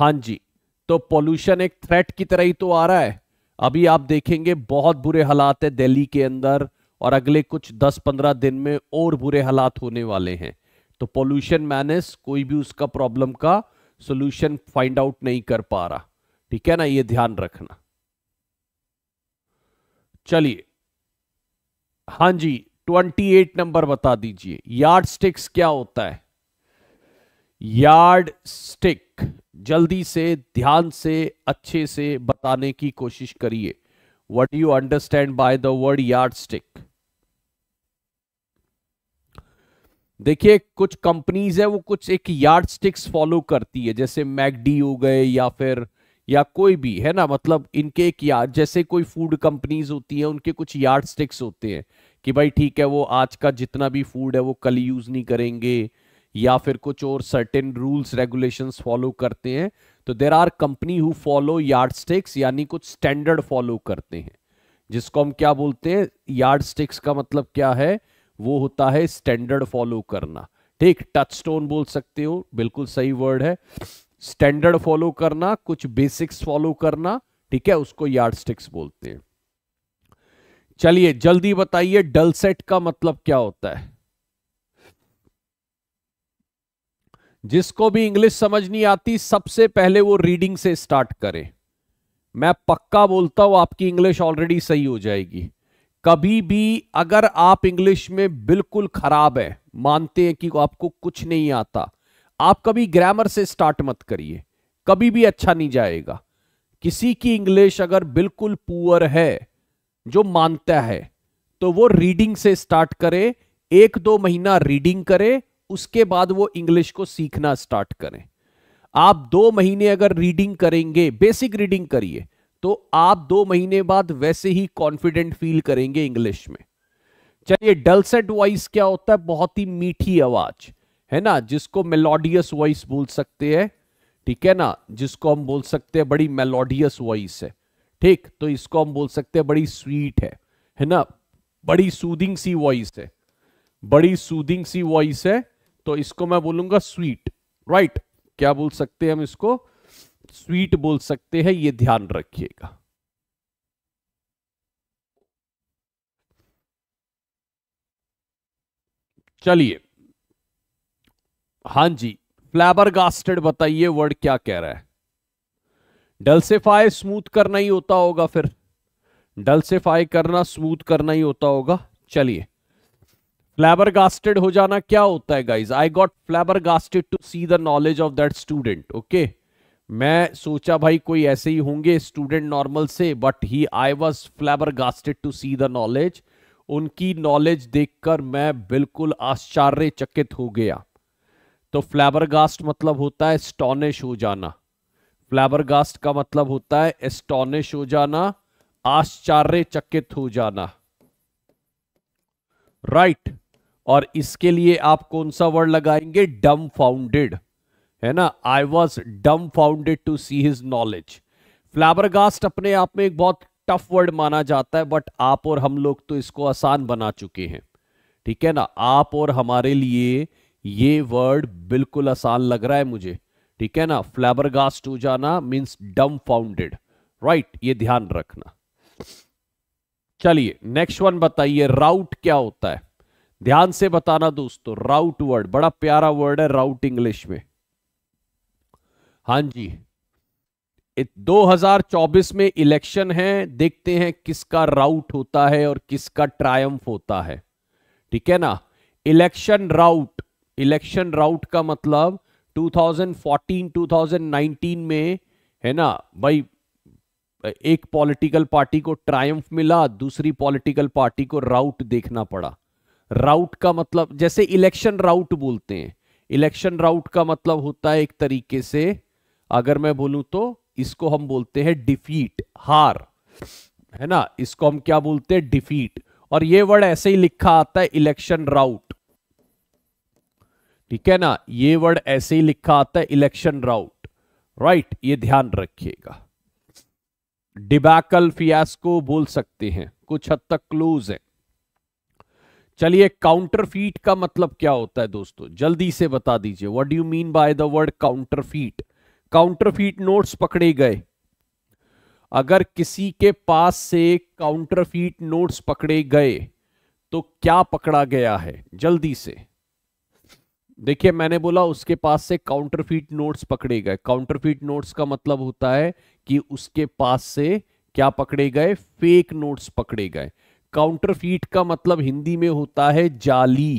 हां जी तो पॉल्यूशन एक थ्रेट की तरह ही तो आ रहा है अभी आप देखेंगे बहुत बुरे हालात है दिल्ली के अंदर और अगले कुछ 10-15 दिन में और बुरे हालात होने वाले हैं तो पोल्यूशन मैनेस कोई भी उसका प्रॉब्लम का सोल्यूशन फाइंड आउट नहीं कर पा रहा ठीक है ना ये ध्यान रखना चलिए हां जी 28 नंबर बता दीजिए यार्ड स्टिक्स क्या होता है यार्ड स्टिक जल्दी से ध्यान से अच्छे से बताने की कोशिश करिए what you understand by the word yardstick देखिए कुछ कंपनीज है वो कुछ एक यार्ड स्टिक्स फॉलो करती है जैसे मैकडी हो गए या फिर या कोई भी है ना मतलब इनके एक यार्ड जैसे कोई फूड कंपनीज होती है उनके कुछ यार्ड स्टिक्स होते हैं कि भाई ठीक है वो आज का जितना भी फूड है वो कल यूज नहीं करेंगे या फिर कुछ और सर्टेन रूल्स रेगुलेशन फॉलो करते हैं तो there are company who follow यार्ड स्टिक्स यानी कुछ स्टैंडर्ड फॉलो करते हैं जिसको हम क्या बोलते हैं यार्ड स्टिक्स का मतलब क्या है वो होता है स्टैंडर्ड फॉलो करना ठीक टच स्टोन बोल सकते हो बिल्कुल सही वर्ड है स्टैंडर्ड फॉलो करना कुछ बेसिक्स फॉलो करना ठीक है उसको स्टिक्स बोलते हैं चलिए जल्दी बताइए डल सेट का मतलब क्या होता है जिसको भी इंग्लिश समझ नहीं आती सबसे पहले वो रीडिंग से स्टार्ट करें मैं पक्का बोलता हूं आपकी इंग्लिश ऑलरेडी सही हो जाएगी कभी भी अगर आप इंग्लिश में बिल्कुल खराब हैं मानते हैं कि आपको कुछ नहीं आता आप कभी ग्रामर से स्टार्ट मत करिए कभी भी अच्छा नहीं जाएगा किसी की इंग्लिश अगर बिल्कुल पुअर है जो मानता है तो वो रीडिंग से स्टार्ट करे एक दो महीना रीडिंग करे उसके बाद वो इंग्लिश को सीखना स्टार्ट करें आप दो महीने अगर रीडिंग करेंगे बेसिक रीडिंग करिए तो आप दो महीने बाद वैसे ही कॉन्फिडेंट फील करेंगे इंग्लिश में चलिए डलसेट वॉइस क्या होता है बहुत ही मीठी आवाज है ना जिसको मेलोडियस वॉइस बोल सकते हैं ठीक है ना जिसको हम बोल सकते हैं बड़ी मेलोडियस वॉइस है ठीक तो इसको हम बोल सकते हैं बड़ी स्वीट है है ना बड़ी सूदिंग सी वॉइस है बड़ी सूदिंग सी वॉइस है तो इसको मैं बोलूंगा स्वीट राइट क्या बोल सकते हैं हम इसको स्वीट बोल सकते हैं ये ध्यान रखिएगा चलिए हां जी फ्लैबर गास्टेड बताइए वर्ड क्या कह रहा है डलसेफाई स्मूथ करना ही होता होगा फिर डलसेफाई करना स्मूथ करना ही होता होगा चलिए फ्लैबर गास्टेड हो जाना क्या होता है guys I got flabbergasted to see the knowledge of that student okay मैं सोचा भाई कोई ऐसे ही होंगे स्टूडेंट नॉर्मल से but he I was flabbergasted to see the knowledge उनकी नॉलेज देखकर मैं बिल्कुल आश्चर्यचकित हो गया तो फ्लेवर गास्ट मतलब होता है स्टॉनिश हो जाना फ्लेवर गास्ट का मतलब होता है एस्टॉनिश हो जाना आश्चर्यचकित हो जाना राइट right. और इसके लिए आप कौन सा वर्ड लगाएंगे डम फाउंडेड है ना I was dumbfounded to see his knowledge flabbergast अपने आप में एक बहुत टफ वर्ड माना जाता है बट आप और हम लोग तो इसको आसान बना चुके हैं ठीक है ना आप और हमारे लिए ये वर्ड बिल्कुल आसान लग रहा है मुझे ठीक है ना फ्लैबरगास्ट हो जाना मीन्स डम फाउंडेड राइट ये ध्यान रखना चलिए नेक्स्ट वन बताइए राउट क्या होता है ध्यान से बताना दोस्तों राउट वर्ड बड़ा प्यारा वर्ड है राउट इंग्लिश में हाँ जी 2024 में इलेक्शन है देखते हैं किसका राउट होता है और किसका ट्रायम्फ होता है ठीक है ना इलेक्शन राउट इलेक्शन राउट का मतलब 2014 2019 में है ना भाई एक पॉलिटिकल पार्टी को ट्रायम्फ मिला दूसरी पॉलिटिकल पार्टी को राउट देखना पड़ा राउट का मतलब जैसे इलेक्शन राउट बोलते हैं इलेक्शन राउट का मतलब होता है एक तरीके से अगर मैं बोलूं तो इसको हम बोलते हैं डिफीट हार है ना इसको हम क्या बोलते हैं डिफीट और ये वर्ड ऐसे ही लिखा आता है इलेक्शन राउट ठीक है ना ये वर्ड ऐसे ही लिखा आता है इलेक्शन राउट राइट ये ध्यान रखिएगा डिबैकल फियास्को बोल सकते हैं कुछ हद तक क्लोज है चलिए काउंटर का मतलब क्या होता है दोस्तों जल्दी से बता दीजिए what do mean by the word counterfeit counterfeit notes पकड़े गए अगर किसी के पास से काउंटरफीट नोट्स पकड़े गए तो क्या पकड़ा गया है जल्दी से देखिए मैंने बोला उसके पास से काउंटरफीट नोट्स पकड़े गए काउंटरफीट नोट्स का मतलब होता है कि उसके पास से क्या पकड़े गए फेक नोट्स पकड़े गए काउंटरफीट का मतलब हिंदी में होता है जाली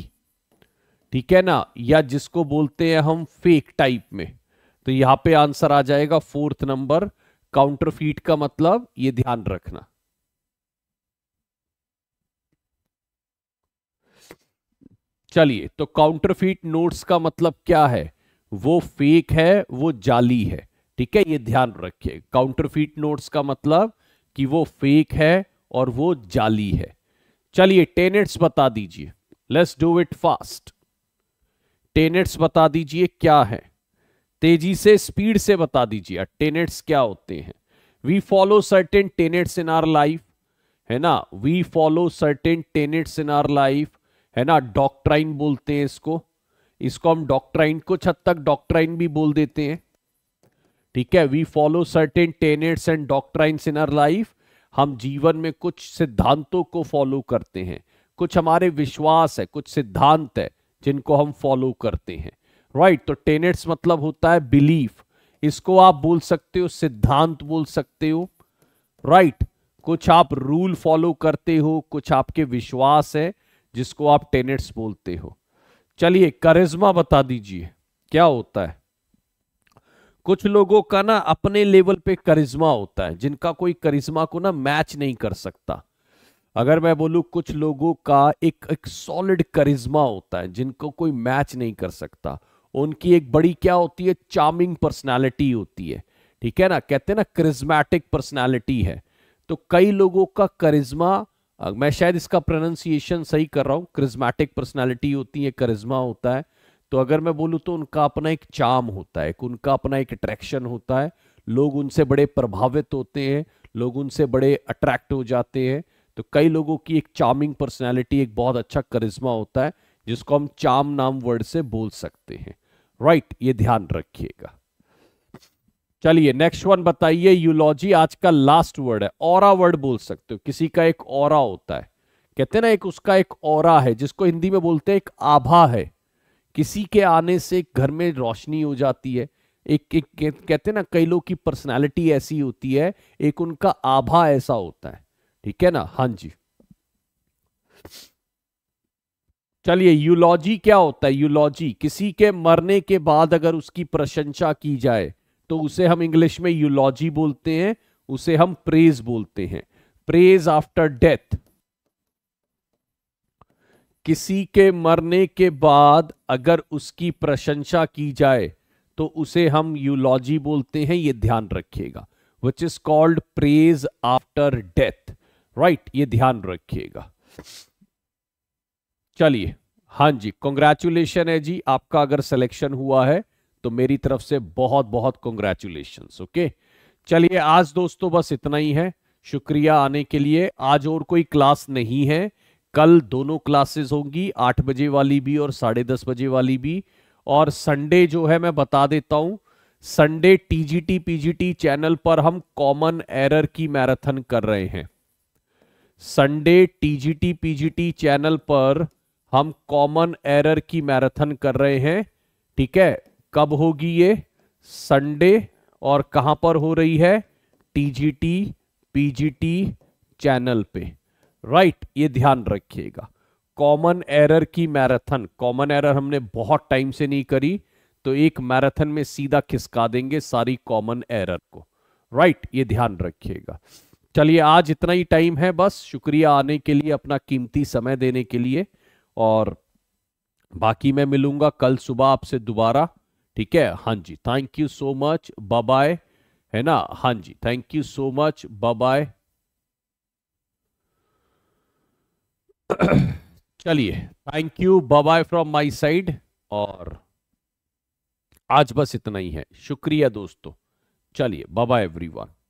ठीक है ना या जिसको बोलते हैं हम फेक टाइप में तो यहां पे आंसर आ जाएगा फोर्थ नंबर काउंटरफीट का मतलब ये ध्यान रखना चलिए तो काउंटरफीट नोट्स का मतलब क्या है वो फेक है वो जाली है ठीक है ये ध्यान रखिए काउंटरफीट नोट्स का मतलब कि वो फेक है और वो जाली है चलिए टेनेट्स बता दीजिए let's do it fast tenets बता दीजिए क्या है तेजी से स्पीड से बता दीजिए टेनेट्स क्या होते हैं we follow certain tenets in our life है ना we follow certain tenets in our life है ना डॉक्ट्राइन बोलते हैं इसको इसको हम डॉक्ट्राइन को छत तक डॉक्ट्राइन भी बोल देते हैं ठीक है we follow certain tenets and doctrines in our life हम जीवन में कुछ सिद्धांतों को फॉलो करते हैं कुछ हमारे विश्वास है कुछ सिद्धांत है जिनको हम फॉलो करते हैं राइट right, तो टेनेट्स मतलब होता है बिलीफ इसको आप बोल सकते हो सिद्धांत बोल सकते हो राइट right, कुछ आप रूल फॉलो करते हो कुछ आपके विश्वास है जिसको आप टेनेट्स बोलते हो चलिए करिश्मा बता दीजिए क्या होता है कुछ लोगों का ना अपने लेवल पे करिश्मा होता है जिनका कोई करिश्मा को ना मैच नहीं कर सकता अगर मैं बोलूं कुछ लोगों का एक एक सॉलिड करिश्मा होता है जिनको कोई मैच नहीं कर सकता उनकी एक बड़ी क्या होती है चार्मिंग पर्सनालिटी होती है ठीक है ना कहते हैं ना क्रिज्मेटिक पर्सनालिटी है तो कई लोगों का करिज्मा मैं शायद इसका प्रोनाउंसिएशन सही कर रहा हूँ क्रिज्मेटिक पर्सनालिटी होती है करिज्मा होता है तो अगर मैं बोलू तो उनका अपना एक चाम होता है उनका अपना एक अट्रैक्शन होता है लोग उनसे बड़े प्रभावित होते हैं लोग उनसे बड़े अट्रैक्ट हो जाते हैं तो कई लोगों की एक चार्मिंग पर्सनैलिटी एक बहुत अच्छा करिश्मा होता है जिसको हम चाम नाम वर्ड से बोल सकते हैं राइट ये ध्यान रखिएगा चलिए नेक्स्ट वन बताइए यूलॉजी आज का लास्ट वर्ड है और वर्ड बोल सकते हो किसी का एक और होता है कहते हैं ना एक उसका एक और है जिसको हिंदी में बोलते हैं एक आभा है किसी के आने से घर में रोशनी हो जाती है एक एक कहते हैं ना कई लोग की पर्सनालिटी ऐसी होती है एक उनका आभा ऐसा होता है ठीक है ना हाँ जी चलिए यूलॉजी क्या होता है यूलॉजी किसी के मरने के बाद अगर उसकी प्रशंसा की जाए तो उसे हम इंग्लिश में यूलॉजी बोलते हैं उसे हम प्रेज बोलते हैं प्रेज आफ्टर डेथ किसी के मरने के बाद अगर उसकी प्रशंसा की जाए तो उसे हम यूलॉजी बोलते हैं ये ध्यान रखिएगा which is called praise after death right ये ध्यान रखिएगा चलिए हाँ जी कॉन्ग्रेचुलेशन है जी आपका अगर सिलेक्शन हुआ है तो मेरी तरफ से बहुत बहुत कॉन्ग्रेचुलेशन ओके चलिए आज दोस्तों बस इतना ही है शुक्रिया आने के लिए आज और कोई क्लास नहीं है कल दोनों क्लासेस होंगी आठ बजे वाली भी और साढ़े दस बजे वाली भी और संडे जो है मैं बता देता हूं संडे टीजीटी पीजीटी चैनल पर हम कॉमन एरर की मैराथन कर रहे हैं संडे टीजीटी पीजीटी चैनल पर हम कॉमन एरर की मैराथन कर रहे हैं ठीक है कब होगी ये संडे और कहां पर हो रही है टीजीटी पीजीटी चैनल पे राइट ये ध्यान रखिएगा कॉमन एरर की मैराथन कॉमन एरर हमने बहुत टाइम से नहीं करी तो एक मैराथन में सीधा खिसका देंगे सारी कॉमन एरर को राइट ये ध्यान रखिएगा चलिए आज इतना ही टाइम है बस शुक्रिया आने के लिए अपना कीमती समय देने के लिए और बाकी मैं मिलूंगा कल सुबह आपसे दोबारा ठीक है हाँ जी thank you so much bye है ना हाँ जी thank you so much bye चलिए thank you bye from my side और आज बस इतना ही है शुक्रिया दोस्तों चलिए बाय एवरीवन